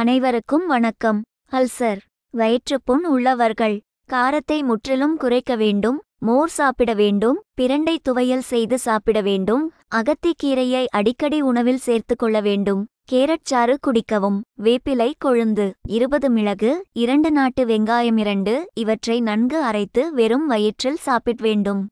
அனைவருக்கும் வணக்கம் அல்சர் வயிற்றுப்புண் உள்ளவர்கள் காரத்தை முற்றிலும் குறைக்க வேண்டும் மோர் சாப்பிட வேண்டும் பிரண்டை துவையல் செய்து சாப்பிட வேண்டும் அகத்திக்கீரையை அடிக்கடி உணவில் சேர்த்து கொள்ள வேண்டும் கேரட் சாறு குடிக்கவும் வேப்பிலை கொழுந்து இருபது மிளகு இரண்டு நாட்டு வெங்காயம் இரண்டு இவற்றை நன்கு அரைத்து வெறும் வயிற்றில் சாப்பிட வேண்டும்